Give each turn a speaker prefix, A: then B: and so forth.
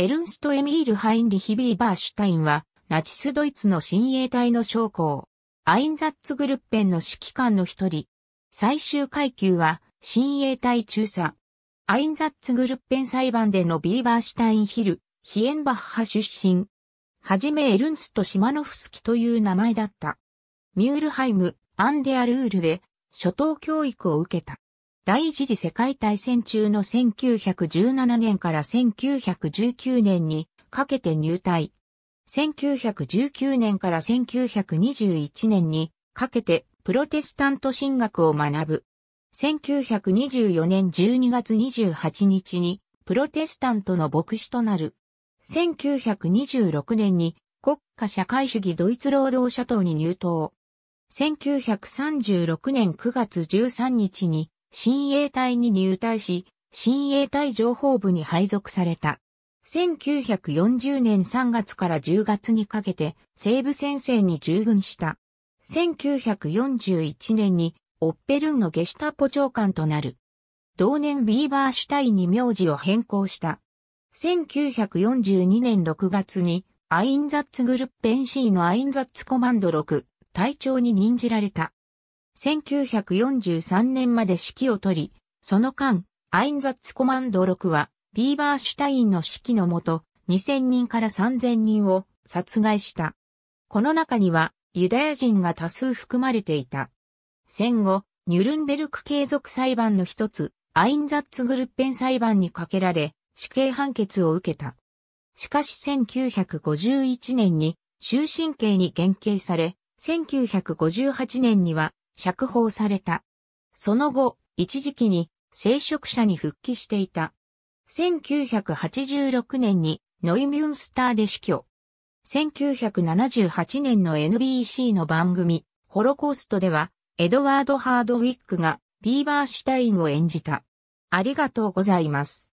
A: エルンスト・エミール・ハインリヒ・ビーバーシュタインは、ナチスドイツの親衛隊の将校、アインザッツ・グルッペンの指揮官の一人。最終階級は、親衛隊中佐。アインザッツ・グルッペン裁判でのビーバーシュタイン・ヒル、ヒエンバッハ出身。はじめエルンスト・シマノフスキという名前だった。ミュールハイム、アンデアルールで、初等教育を受けた。第一次世界大戦中の1917年から1919年にかけて入隊。1919年から1921年にかけてプロテスタント進学を学ぶ。1924年12月28日にプロテスタントの牧師となる。1926年に国家社会主義ドイツ労働者党に入党。1936年9月13日に新衛隊に入隊し、新衛隊情報部に配属された。1940年3月から10月にかけて西部戦線に従軍した。1941年にオッペルンのゲシュタポ長官となる。同年ビーバーシュタインに名字を変更した。1942年6月にアインザッツグルッペンシーのアインザッツコマンド6隊長に任じられた。1943年まで指揮を取り、その間、アインザッツコマンド6は、ビーバーシュタインの指揮のもと、2000人から3000人を殺害した。この中には、ユダヤ人が多数含まれていた。戦後、ニュルンベルク継続裁判の一つ、アインザッツグルッペン裁判にかけられ、死刑判決を受けた。しかし1951年に終身刑に減刑され、1958年には釈放された。その後、一時期に聖職者に復帰していた。1986年にノイミュンスターで死去。1978年の NBC の番組、ホロコーストでは、エドワード・ハードウィックがビーバーシュタインを演じた。ありがとうございます。